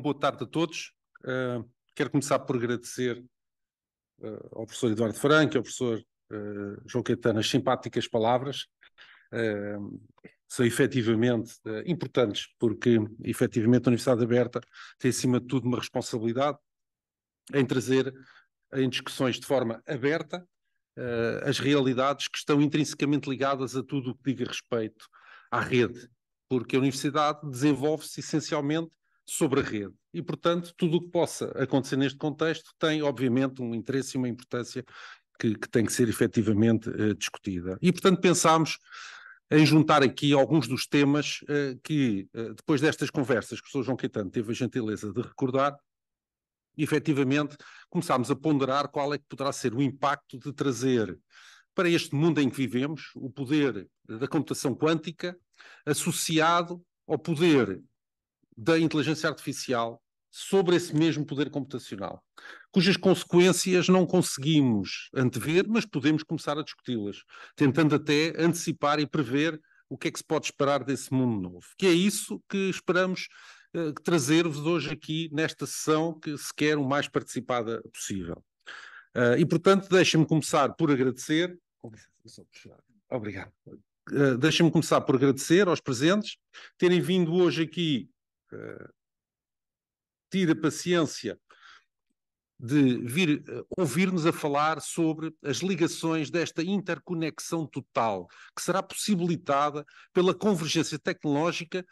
boa tarde a todos. Uh, quero começar por agradecer uh, ao professor Eduardo Franco e ao professor uh, João Caetano as simpáticas palavras. são efetivamente importantes, porque efetivamente a Universidade Aberta tem, acima de tudo, uma responsabilidade em trazer em discussões de forma aberta as realidades que estão intrinsecamente ligadas a tudo o que diga respeito à rede, porque a universidade desenvolve-se essencialmente sobre a rede. E, portanto, tudo o que possa acontecer neste contexto tem, obviamente, um interesse e uma importância que, que tem que ser efetivamente uh, discutida. E, portanto, pensámos em juntar aqui alguns dos temas uh, que, uh, depois destas conversas que o Sr. João Caetano teve a gentileza de recordar, efetivamente começámos a ponderar qual é que poderá ser o impacto de trazer para este mundo em que vivemos o poder da computação quântica associado ao poder da inteligência artificial sobre esse mesmo poder computacional, cujas consequências não conseguimos antever, mas podemos começar a discuti-las, tentando até antecipar e prever o que é que se pode esperar desse mundo novo. Que é isso que esperamos uh, trazer-vos hoje aqui nesta sessão que se quer o mais participada possível. Uh, e, portanto, deixem-me começar por agradecer. Obrigado. Uh, deixem-me começar por agradecer aos presentes terem vindo hoje aqui tira paciência de vir eh, ouvir-nos a falar sobre as ligações desta interconexão total que será possibilitada pela convergência tecnológica,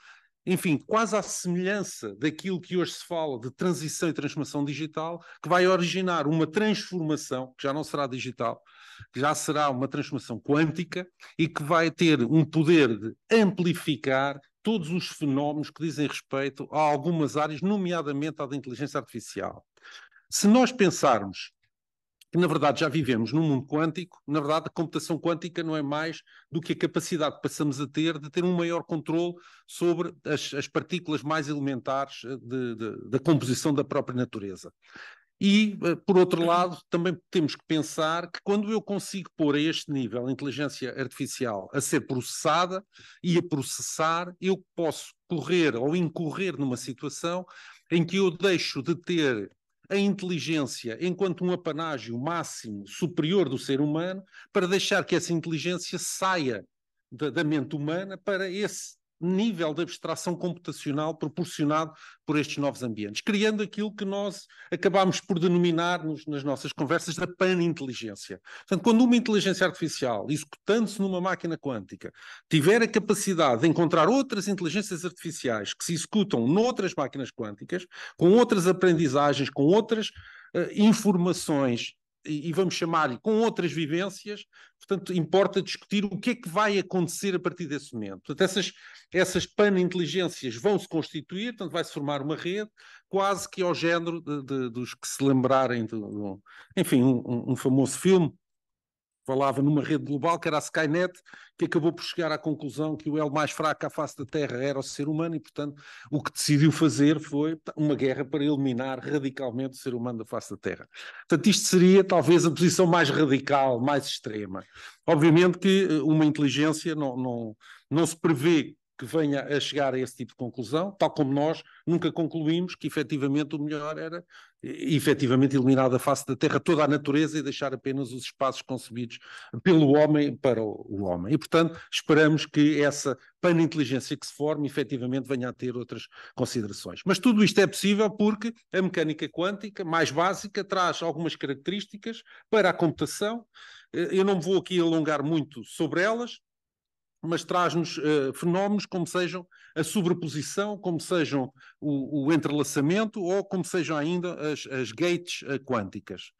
enfim, quase à semelhança daquilo que hoje se fala de transição e transformação digital, que vai originar uma transformação que já não será digital, que já será uma transformação quântica e que vai ter um poder de amplificar todos os fenómenos que dizem respeito a algumas áreas, nomeadamente a da inteligência artificial. Se nós pensarmos que, na verdade, já vivemos num mundo quântico, na verdade, a computação quântica não é mais do que a capacidade que passamos a ter de ter um maior controle sobre as, as partículas mais elementares eh, de, de, da composição da própria natureza. E, eh, por outro lado, também temos que pensar que quando eu consigo pôr a este nível a inteligência artificial a ser processada e a processar, eu posso correr ou incorrer numa situação em que eu deixo de ter a inteligência enquanto um apanágio máximo superior do ser humano para deixar que essa inteligência saia da, da mente humana para esse nível de abstração computacional proporcionado por estes novos ambientes, criando aquilo que nós acabámos por denominar nos, nas nossas conversas da pan-inteligência. Portanto, quando uma inteligência artificial, executando-se numa máquina quântica, tiver a capacidade de encontrar outras inteligências artificiais que se executam noutras máquinas quânticas, com outras aprendizagens, com outras uh, informações e vamos chamar-lhe com outras vivências, portanto, importa discutir o que é que vai acontecer a partir desse momento. Portanto, essas, essas pan-inteligências vão se constituir, portanto, vai-se formar uma rede, quase que ao género de, de, dos que se lembrarem, de, de enfim, um, um, famoso filme falava numa rede global, que era a Skynet, que acabou por chegar à conclusão que o elo mais fraco à face da Terra era o ser humano e, portanto, o que decidiu fazer foi uma guerra para eliminar radicalmente o ser humano da face da Terra. Portanto, isto seria talvez a posição mais radical, mais extrema. Obviamente que eh, uma inteligência não, não, não se prevê que venha a chegar a esse tipo de conclusão, tal como nós nunca concluímos que efetivamente o melhor era efetivamente eliminar da face da Terra toda a natureza e deixar apenas os espaços concebidos pelo homem para o, homem. E, portanto, esperamos que essa pan-inteligência que se forme efetivamente venha a ter outras considerações. Mas tudo isto é possível porque a mecânica quântica, mais básica, traz algumas características para a computação. Eh, eu não vou aqui alongar muito sobre elas, mas traz-nos uh, fenómenos como sejam a sobreposição, como sejam o, o entrelaçamento ou como sejam ainda as, as gates uh, quânticas.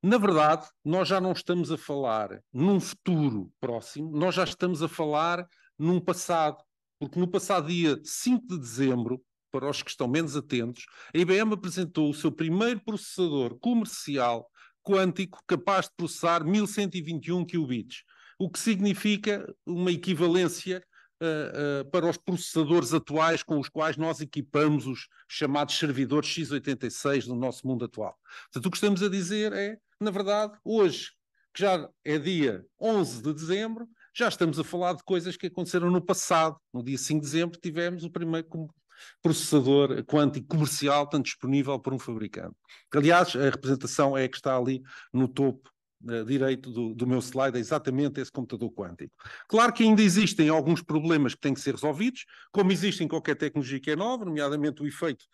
Na verdade, nós já não estamos a falar num futuro próximo, nós já estamos a falar num passado. Porque no passado dia 5 de dezembro, para os que estão menos atentos, a IBM apresentou o seu primeiro processador comercial quântico capaz de processar 1121 qubits o que significa uma equivalência uh, uh, para os processadores atuais com os quais nós equipamos os chamados servidores x86 do nosso mundo atual. Portanto, o que estamos a dizer é, na verdade, hoje, que já é dia 11 de dezembro, já estamos a falar de coisas que aconteceram no passado. No dia 5 de dezembro tivemos o primeiro processador quântico comercial, tanto disponível por um fabricante. Aliás, a representação é que está ali no topo direito do, do, meu slide é exatamente esse computador quântico. Claro que ainda existem alguns problemas que têm que ser resolvidos, como existe em qualquer tecnologia que é nova, nomeadamente o efeito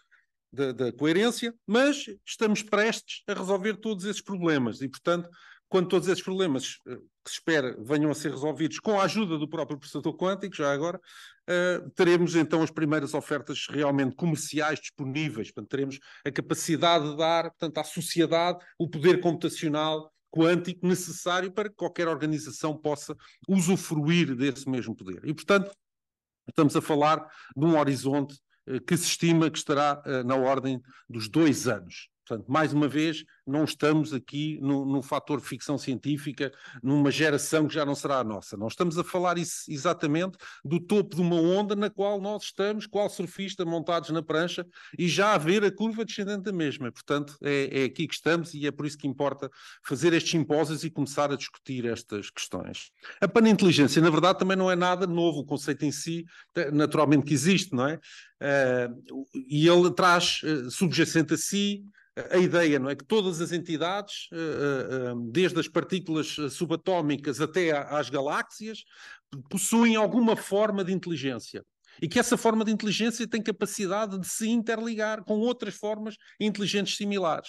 da, da coerência, mas estamos prestes a resolver todos esses problemas e, portanto, quando todos esses problemas eh, que se espera venham a ser resolvidos com a ajuda do próprio processador quântico, já agora, uh, teremos então as primeiras ofertas realmente comerciais disponíveis, portanto, teremos a capacidade de dar portanto, à sociedade o poder computacional quântico necessário para que qualquer organização possa usufruir desse mesmo poder. E, portanto, estamos a falar de um horizonte eh, que se estima que estará eh, na ordem dos dois anos. Portanto, mais uma vez, não estamos aqui no, no fator ficção científica, numa geração que já não será a nossa. Nós estamos a falar isso, exatamente do topo de uma onda na qual nós estamos, qual surfista, montados na prancha, e já a ver a curva descendente da mesma. Portanto, é, é aqui que estamos e é por isso que importa fazer estes simpósios e começar a discutir estas questões. A paninteligência, na verdade, também não é nada novo. O conceito em si, eh, naturalmente que existe, não é? Uh, e ele traz uh, subjacente a si a ideia, não é? Que todas as entidades, eh, eh, eh, desde as partículas subatómicas até às galáxias, possuem alguma forma de inteligência. E que essa forma de inteligência tem capacidade de se interligar com outras formas inteligentes similares.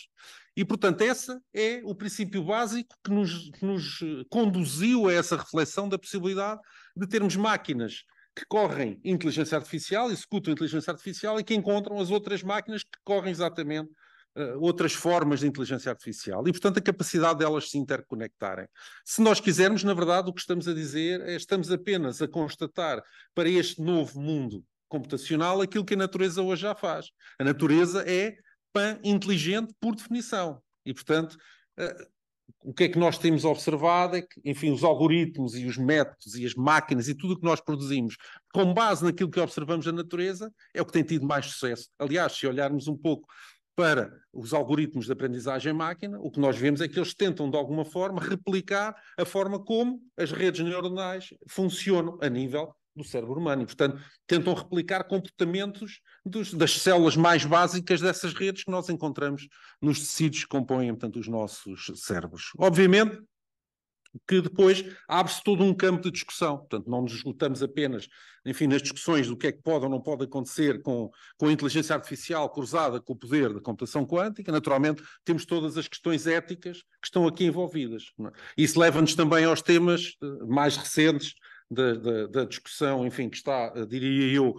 E, portanto, esse é o princípio básico que nos, que nos conduziu a essa reflexão da possibilidade de termos máquinas que correm inteligência artificial, executam inteligência artificial e que encontram as outras máquinas que correm exatamente eh, outras formas de inteligência artificial e, portanto, a capacidade delas se interconectarem. Se nós quisermos, na verdade, o que estamos a dizer é estamos apenas a constatar para este novo mundo computacional aquilo que a natureza hoje já faz. A natureza é pan-inteligente por definição e, portanto, eh, o que é que nós temos observado é que, enfim, os algoritmos e os métodos e as máquinas e tudo o que nós produzimos com base naquilo que observamos da natureza é o que tem tido mais sucesso. Aliás, se olharmos um pouco para os algoritmos de aprendizagem máquina, o que nós vemos é que eles tentam, de alguma forma, replicar a forma como as redes neuronais funcionam a nível do cérebro humano. E, portanto, tentam replicar comportamentos dos, das células mais básicas dessas redes que nós encontramos nos tecidos que compõem, portanto, os nossos cérebros. Obviamente, que depois abre-se todo um campo de discussão. Portanto, não nos esgotamos apenas, enfim, nas discussões do que é que pode ou não pode acontecer com, com a inteligência artificial cruzada com o poder da computação quântica. Naturalmente, temos todas as questões éticas que estão aqui envolvidas. É? Isso leva-nos também aos temas eh, mais recentes da, da, da discussão, enfim, que está, eh, diria eu,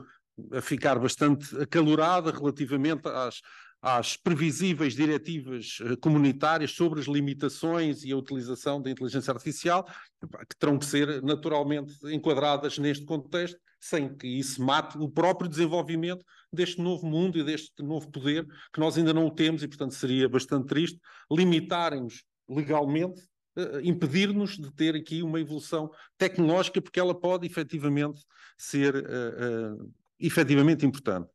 a ficar bastante acalorada relativamente às, às previsíveis diretivas eh, comunitárias sobre as limitações e a utilização da inteligência artificial, que terão que ser naturalmente enquadradas neste contexto, sem que isso mate o próprio desenvolvimento deste novo mundo e deste novo poder, que nós ainda não o temos e, portanto, seria bastante triste limitarem-nos legalmente eh, eh, impedir-nos de ter aqui uma evolução tecnológica, porque ela pode efetivamente ser uh, uh, efetivamente importante.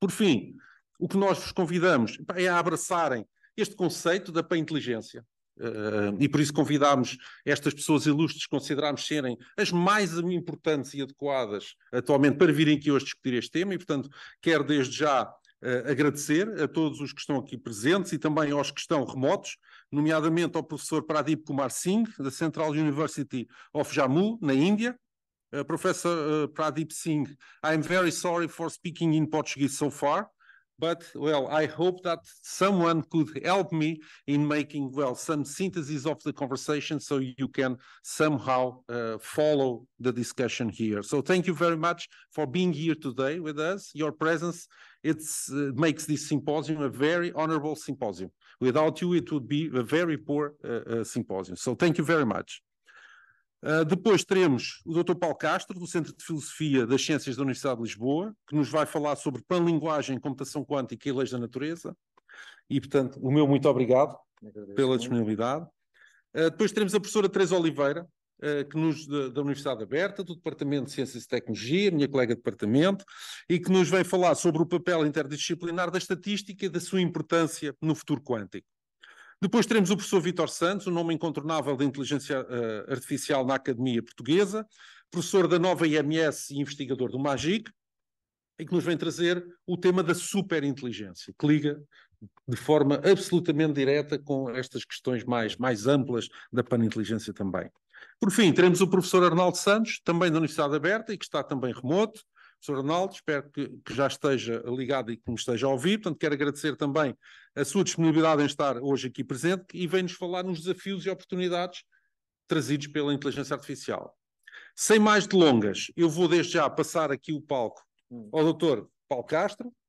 Por fim, o que nós vos convidamos é a abraçarem este conceito da inteligência. Uh, eh, e por isso convidámos estas pessoas ilustres, considerámos serem as mais importantes e adequadas atualmente para virem aqui hoje discutir este tema, e portanto quero desde já uh, agradecer a todos os que estão aqui presentes e também aos que estão remotos, nomeadamente ao professor Pradip Kumar Singh, da Central University of Jammu, na Índia. Uh, professor Pradip Singh, I'm very sorry for speaking in Portuguese so far. but well, I hope that someone could help me in making well some synthesis of the conversation so you can somehow uh, follow the discussion here. So thank you very much for being here today with us. Your presence it uh, makes this symposium a very honorable symposium. Without you, it would be a very poor uh, uh symposium. So thank you very much. Ah, depois teremos o Dr. Paulo Castro, do Centro de Filosofia das Ciências da Universidade de Lisboa, que nos vai falar sobre panlinguagem, computação quântica e leis da natureza. E, portanto, o meu muito obrigado agradeço, pela disponibilidade. Uh, depois teremos a professora Teresa Oliveira, uh, que nos, da, da Universidade Aberta, do Departamento de Ciências e Tecnologia, minha colega de departamento, e que nos vem falar sobre o papel interdisciplinar da estatística e da sua importância no futuro quântico. Depois teremos o professor Vítor Santos, um nome incontornável da inteligência uh, artificial na academia portuguesa, professor da nova IMS e investigador do MAGIC, e que nos vem trazer o tema da superinteligência, que liga de forma absolutamente direta com estas questões mais, mais amplas da paninteligência também. Por fim, teremos o professor Arnaldo Santos, também da Universidade Aberta e que está também remoto, professor Ronaldo, espero que, que, já esteja ligado e que nos esteja a ouvir. Portanto, quero agradecer também a sua disponibilidade em estar hoje aqui presente e vem-nos falar nos desafios e oportunidades trazidos pela inteligência artificial. Sem mais delongas, eu vou desde já passar aqui o palco ao Dr. Paulo Castro,